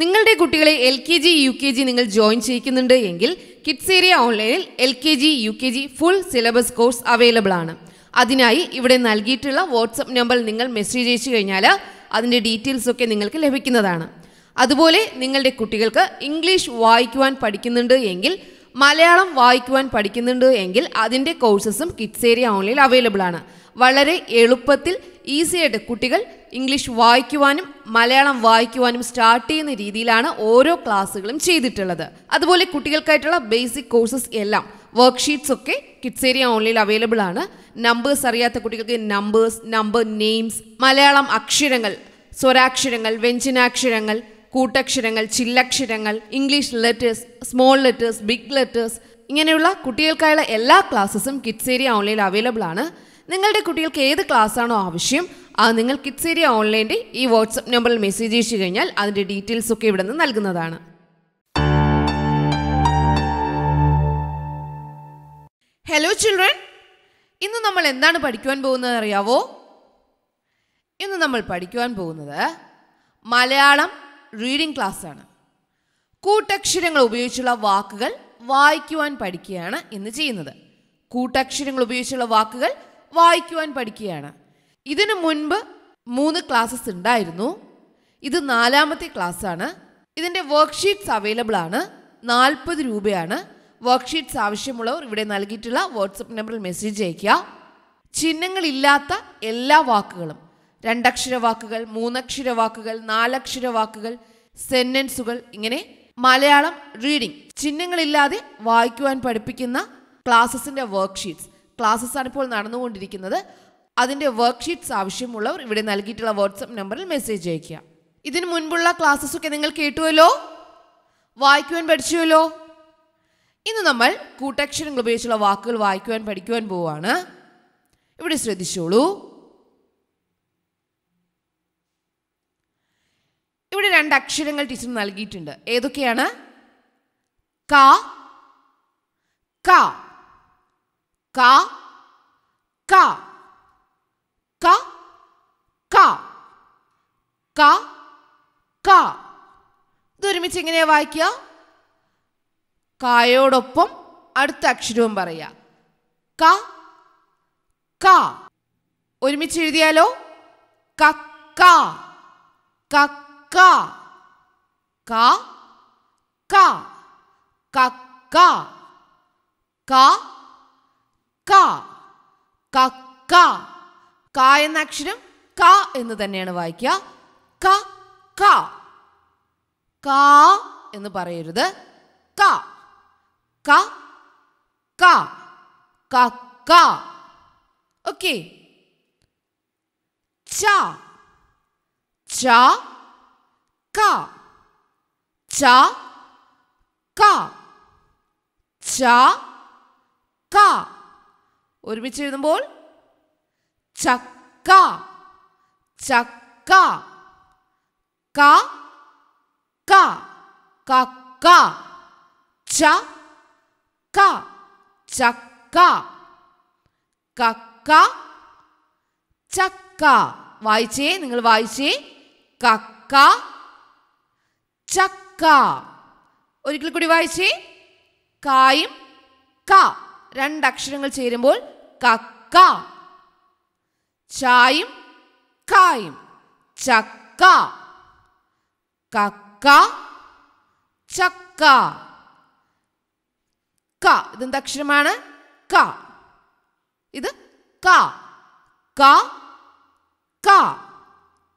നിങ്ങളുടെ കുട്ടികളെ L K G U K G നിങ്ങൾ ജോയിൻ ചെയ്യിക്കുന്നുണ്ട് എങ്കിൽ കിഡ്സ് ഏരിയ ഓൺലൈനിൽ L K G U K G full syllabus course available ആണ് അതിനായി ഇവിടെ നൽകിയിട്ടുള്ള വാട്സപ്പ് നമ്പർ നിങ്ങൾ മെസ്സേജ് അയച്ചു കഴിഞ്ഞാൽ അതിൻ്റെ ഡീറ്റെയിൽസ് ഒക്കെ നിങ്ങൾക്ക് ലഭിക്കുന്നതാണ് അതുപോലെ നിങ്ങളുടെ കുട്ടികൾക്ക് ഇംഗ്ലീഷ് വായിക്കുവാൻ പഠിക്കുന്നുണ്ട് എങ്കിൽ മലയാളം വായിക്കുവാൻ പഠിക്കുന്നുണ്ട് എങ്കിൽ അതിൻ്റെ കോഴ്സസും കിഡ്സ് ഏരിയ ഓൺലൈനിൽ അവൈലബിൾ ആണ് വളരെ എളുപ്പത്തിൽ ഈസിയായിട്ട് കുട്ടികൾ ഇംഗ്ലീഷ് വായിക്കുവാനും മലയാളം വായിക്കുവാനും സ്റ്റാർട്ട് ചെയ്യുന്ന രീതിയിലാണ് ഓരോ ക്ലാസ്സുകളും ചെയ്തിട്ടുള്ളത് അതുപോലെ കുട്ടികൾക്കായിട്ടുള്ള ബേസിക് കോഴ്സസ് എല്ലാം വർക്ക്ഷീറ്റ്സ് ഒക്കെ കിഡ്സേരിയ ഓൺലൈനിൽ അവൈലബിൾ ആണ് നമ്പേഴ്സ് അറിയാത്ത കുട്ടികൾക്ക് നമ്പേഴ്സ് നമ്പർ നെയിംസ് മലയാളം അക്ഷരങ്ങൾ സ്വരാക്ഷരങ്ങൾ വ്യഞ്ജനാക്ഷരങ്ങൾ കൂട്ടക്ഷരങ്ങൾ ചില്ലക്ഷരങ്ങൾ English letters small letters big letters ഇങ്ങനെയുള്ള കുട്ടികൾക്കായുള്ള എല്ലാ ക്ലാസ്സസും കിഡ്സേരിയ ഓൺലൈനിൽ അവൈലബിൾ ആണ് നിങ്ങളുടെ കുട്ടികൾക്ക് ഏത് ക്ലാസ്സാണോ ആവശ്യം അത് നിങ്ങൾ കിഡ്സ് ഏരിയ ഓൺലൈൻ്റെ ഈ വാട്സപ്പ് നമ്പറിൽ മെസ്സേജ് അയച്ചു കഴിഞ്ഞാൽ അതിൻ്റെ ഡീറ്റെയിൽസൊക്കെ ഇവിടെ നിന്ന് നൽകുന്നതാണ് ഹലോ ചിൽഡ്രൻ ഇന്ന് നമ്മൾ എന്താണ് പഠിക്കുവാൻ പോകുന്നത് അറിയാവോ ഇന്ന് നമ്മൾ പഠിക്കുവാൻ പോകുന്നത് മലയാളം റീഡിംഗ് ക്ലാസ്സാണ് കൂട്ടക്ഷരങ്ങൾ ഉപയോഗിച്ചുള്ള വാക്കുകൾ വായിക്കുവാൻ പഠിക്കുകയാണ് ഇന്ന് ചെയ്യുന്നത് കൂട്ടക്ഷരങ്ങൾ ഉപയോഗിച്ചുള്ള വാക്കുകൾ വായിക്കുവാൻ പഠിക്കുകയാണ് ഇതിനു മുൻപ് മൂന്ന് ക്ലാസ്സസ് ഉണ്ടായിരുന്നു ഇത് നാലാമത്തെ ക്ലാസ്സാണ് ഇതിൻ്റെ വർക്ക്ഷീറ്റ്സ് അവൈലബിൾ ആണ് നാൽപ്പത് രൂപയാണ് വർക്ക്ഷീറ്റ്സ് ആവശ്യമുള്ളവർ ഇവിടെ നൽകിയിട്ടുള്ള വാട്സപ്പ് നമ്പറിൽ മെസ്സേജ് അയയ്ക്കുക ചിഹ്നങ്ങളില്ലാത്ത എല്ലാ വാക്കുകളും രണ്ടക്ഷര വാക്കുകൾ മൂന്നക്ഷര വാക്കുകൾ നാലക്ഷര വാക്കുകൾ സെൻറ്റൻസുകൾ ഇങ്ങനെ മലയാളം റീഡിംഗ് ചിഹ്നങ്ങളില്ലാതെ വായിക്കുവാൻ പഠിപ്പിക്കുന്ന ക്ലാസ്സസിൻ്റെ വർക്ക്ഷീറ്റ്സ് ആണ് ഇപ്പോൾ നടന്നുകൊണ്ടിരിക്കുന്നത് അതിൻ്റെ വർക്ക്ഷീറ്റ്സ് ആവശ്യമുള്ളവർ ഇവിടെ നൽകിയിട്ടുള്ള വാട്സപ്പ് നമ്പറിൽ മെസ്സേജ് അയയ്ക്കുക ഇതിനു മുൻപുള്ള ഒക്കെ നിങ്ങൾ കേട്ടുവല്ലോ വായിക്കുവാൻ പഠിച്ചുവല്ലോ ഇന്ന് നമ്മൾ കൂട്ടക്ഷരങ്ങൾ ഉപയോഗിച്ചുള്ള വാക്കുകൾ വായിക്കുവാൻ പഠിക്കുവാൻ പോവുകയാണ് ഇവിടെ ശ്രദ്ധിച്ചോളൂ ഇവിടെ രണ്ട് അക്ഷരങ്ങൾ ടീച്ചർ നൽകിയിട്ടുണ്ട് ഏതൊക്കെയാണ് ക ക ക ക ക ക ക ക ഇതൊരുമിച്ച് എങ്ങനെയാ വായിക്കുക കായോടൊപ്പം അടുത്ത അക്ഷരവും പറയാ ക ക ഒരുമിച്ച് എഴുതിയാലോ കക്ക കക്ക ക ക കക്ക ക ക ക ക എന്ന അക്ഷരം ക എന്ന് തന്നെയാണ് വായിക്കുക ക ക ക എന്ന് പറയരുത് ക ക ക ക ക ച ച ക ച ക ച ക ഒരുമിച്ച് എഴുതുമ്പോൾ ചക്ക ചക്ക ക ക കക്ക ച ക ചക്ക കക്ക ചക്ക വായിച്ചേ നിങ്ങൾ വായിച്ചേ കക്ക ചക്ക ഒരിക്കൽ കൂടി വായിച്ചേ കായും ക രണ്ടക്ഷരങ്ങൾ ചേരുമ്പോൾ കക്ക ചായും കായും ചക്ക കക്ക ചക്ക ക ഇതെന്ത് അക്ഷരമാണ് ക ഇത് ക ക ക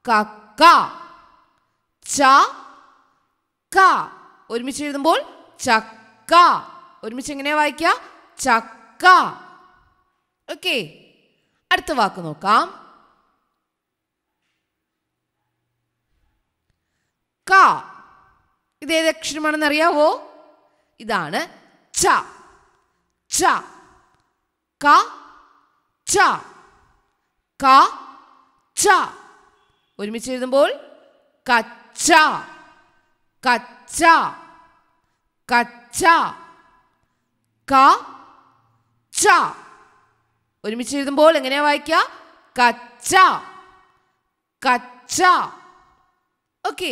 കക്ക ച ക ഒരുമിച്ച് എഴുതുമ്പോൾ ചക്ക ഒരുമിച്ച് എങ്ങനെയാ വായിക്കുക ചക്ക ഓക്കെ അടുത്ത വാക്ക് നോക്കാം ക ഇത് ഏത് അക്ഷരമാണെന്ന് അറിയാവോ ഇതാണ് ച ച ക ച ക ച ഒരുമിച്ച് എഴുതുമ്പോൾ കച്ച കച്ച കച്ച ക കച്ച ഒരുമിച്ച് എഴുതുമ്പോൾ എങ്ങനെയാ വായിക്കുക കച്ച കച്ച ഓക്കെ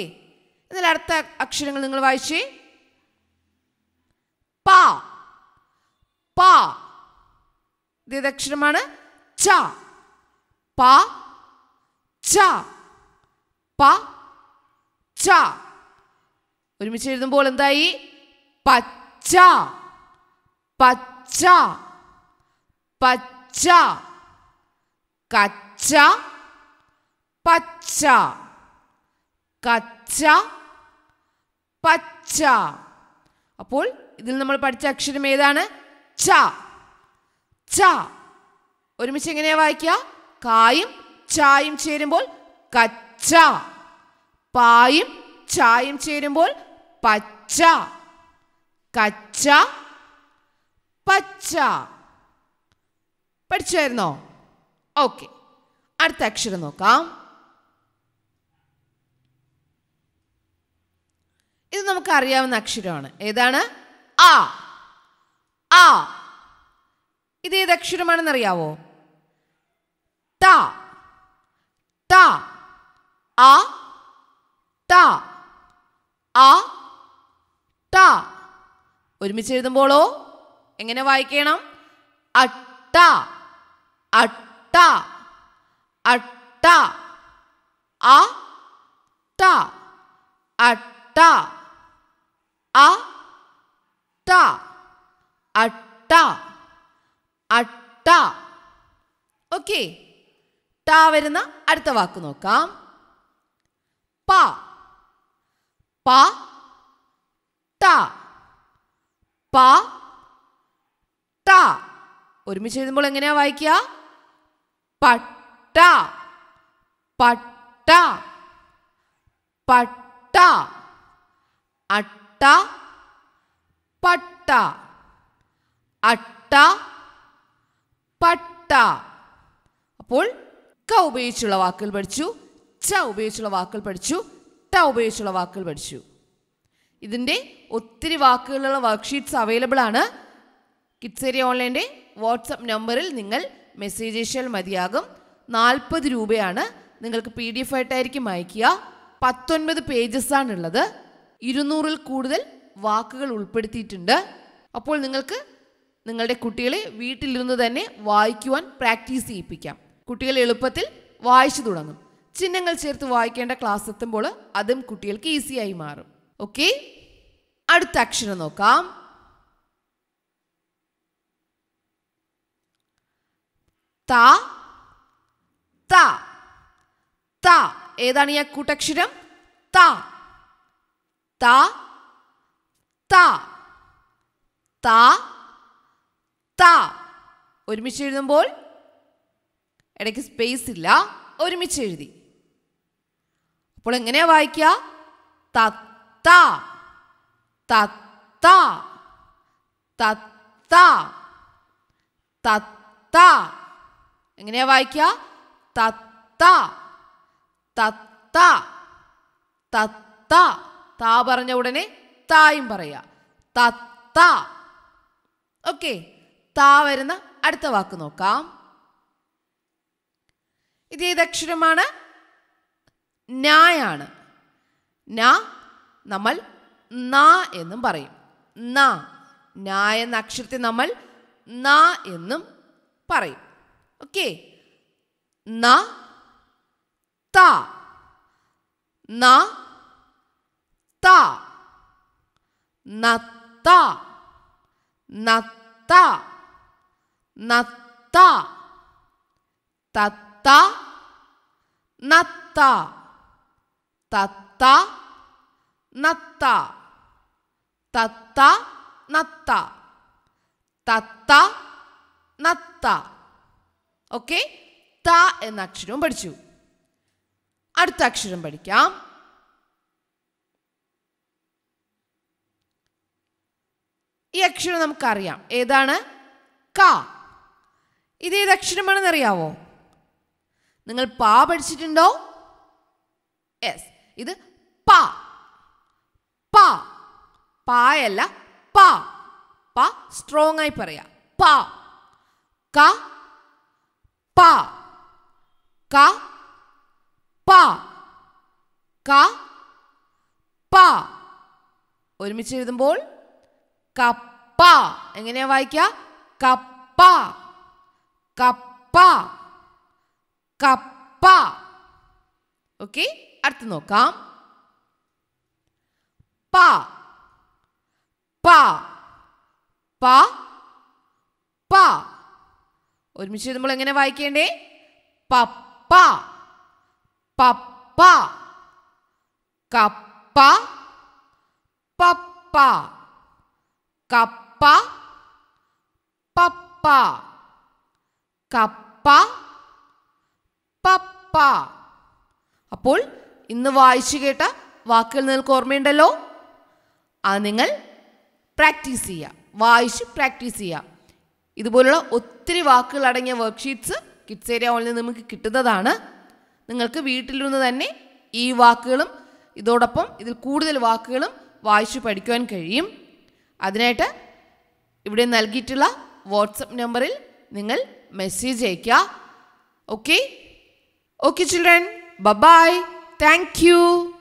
എന്നാൽ അടുത്ത അക്ഷരങ്ങൾ നിങ്ങൾ വായിച്ചേ പാ പ ഇതേത് അക്ഷരമാണ് ച പാ ച പാ ച ഒരുമിച്ച് എഴുതുമ്പോൾ എന്തായി പച്ച പച്ച പച്ച കച്ച പച്ച കച്ച പച്ച അപ്പോൾ ഇതിൽ നമ്മൾ പഠിച്ച അക്ഷരം ഏതാണ് ച ച ഒരുമിച്ച് എങ്ങനെയാ വായിക്കുക കായും ചായും ചേരുമ്പോൾ കച്ച പായും ചായും ചേരുമ്പോൾ പച്ച കച്ച പച്ച പഠിച്ചായിരുന്നോ ഓക്കെ അടുത്ത അക്ഷരം നോക്കാം ഇത് നമുക്ക് അറിയാവുന്ന അക്ഷരമാണ് ഏതാണ് ആ ആ ഇത് ഏത് അക്ഷരമാണെന്നറിയാവോ ത ത ആ ത ആ ത ഒരുമിച്ച് എഴുതുമ്പോളോ എങ്ങനെ വായിക്കണം അട്ട അട്ട അട്ട അ ട അട്ട അ ട അട്ട അട്ട ഓക്കെ ട വരുന്ന അടുത്ത വാക്ക് നോക്കാം പ പ ട പ ട ഒരുമിച്ച് എഴുതുമ്പോൾ എങ്ങനെയാ വായിക്കുക പട്ട പട്ട പട്ട അട്ട പട്ട അട്ട പട്ട അപ്പോൾ ക ഉപയോഗിച്ചുള്ള വാക്കുകൾ പഠിച്ചു ച ഉപയോഗിച്ചുള്ള വാക്കുകൾ പഠിച്ചു ട ഉപയോഗിച്ചുള്ള വാക്കുകൾ പഠിച്ചു ഇതിൻ്റെ ഒത്തിരി വാക്കുകളുള്ള വർക്ക്ഷീറ്റ്സ് അവൈലബിൾ ആണ് കിഡ്സേരി ഓൺലൈൻ്റെ വാട്സപ്പ് നമ്പറിൽ നിങ്ങൾ മെസ്സേജ് അയച്ചാൽ മതിയാകും നാൽപ്പത് രൂപയാണ് നിങ്ങൾക്ക് പി ഡി എഫ് ആയിട്ടായിരിക്കും അയക്കുക പത്തൊൻപത് പേജസാണുള്ളത് ഇരുന്നൂറിൽ കൂടുതൽ വാക്കുകൾ ഉൾപ്പെടുത്തിയിട്ടുണ്ട് അപ്പോൾ നിങ്ങൾക്ക് നിങ്ങളുടെ കുട്ടികളെ വീട്ടിലിരുന്ന് തന്നെ വായിക്കുവാൻ പ്രാക്ടീസ് ചെയ്യിപ്പിക്കാം കുട്ടികൾ എളുപ്പത്തിൽ വായിച്ചു തുടങ്ങും ചിഹ്നങ്ങൾ ചേർത്ത് വായിക്കേണ്ട ക്ലാസ് എത്തുമ്പോൾ അതും കുട്ടികൾക്ക് ഈസിയായി മാറും ഓക്കെ അടുത്ത അക്ഷരം നോക്കാം ത ത ത ഏതാണ് ഈ കൂട്ടക്ഷരം ത ത ത ത ത ഒരുമിച്ച് എഴുതുമ്പോൾ ഇടയ്ക്ക് സ്പേസ് ഇല്ല ഒരുമിച്ച് എഴുതി അപ്പോൾ എങ്ങനെയാ വായിക്കുക തത്ത തത്ത തത്ത തത്ത എങ്ങനെയാ വായിക്ക തത്ത തത്ത തത്ത താ പറഞ്ഞ ഉടനെ തായും പറയുക തത്ത ഓക്കെ താ വരുന്ന അടുത്ത വാക്ക് നോക്കാം ഇത് ഏത് അക്ഷരമാണ് നായാണ് ന നമ്മൾ ന എന്നും പറയും ന ന എന്ന അക്ഷരത്തെ നമ്മൾ ന എന്നും പറയും Okay. Na ta. Na ta. Natta. Natta. Natta. Tatta. Natta. Tatta. Natta. Tatta. Natta. Tatta. Natta. Okay ത എന്ന അക്ഷരവും പഠിച്ചു അടുത്ത അക്ഷരം പഠിക്കാം ഈ അക്ഷരം നമുക്കറിയാം ഏതാണ് ക ഇത് ഏത് അക്ഷരമാണെന്ന് അറിയാവോ നിങ്ങൾ പാ പഠിച്ചിട്ടുണ്ടോ യെസ് ഇത് പ പ പായല്ല പ പ സ്ട്രോങ് ആയി പറയാം പ ക പ ക പ ക പ ഒരുമിച്ച് എഴുതുമ്പോൾ കപ്പ എങ്ങനെയാ വായിക്ക കപ്പ കപ്പ കപ്പ ഓക്കെ അടുത്ത് നോക്കാം പ പ പ പ ഒരുമിച്ച് നമ്മൾ എങ്ങനെ വായിക്കേണ്ടേ പപ്പ പപ്പ കപ്പ പപ്പ കപ്പ പപ്പ കപ്പ പപ്പ അപ്പോൾ ഇന്ന് വായിച്ചു കേട്ട വാക്കുകൾ നിങ്ങൾക്ക് ഓർമ്മയുണ്ടല്ലോ അത് നിങ്ങൾ പ്രാക്ടീസ് ചെയ്യുക വായിച്ച് പ്രാക്ടീസ് ചെയ്യുക ഇതുപോലുള്ള ഒത്തിരി വാക്കുകൾ അടങ്ങിയ വർക്ക്ഷീറ്റ്സ് കിഡ്സ് ഏരിയ ഓണിൽ നിന്ന് നമുക്ക് കിട്ടുന്നതാണ് നിങ്ങൾക്ക് വീട്ടിലിരുന്ന് തന്നെ ഈ വാക്കുകളും ഇതോടൊപ്പം ഇതിൽ കൂടുതൽ വാക്കുകളും വായിച്ചു പഠിക്കുവാൻ കഴിയും അതിനായിട്ട് ഇവിടെ നൽകിയിട്ടുള്ള വാട്സപ്പ് നമ്പറിൽ നിങ്ങൾ മെസ്സേജ് അയയ്ക്കുക okay okay children bye bye thank U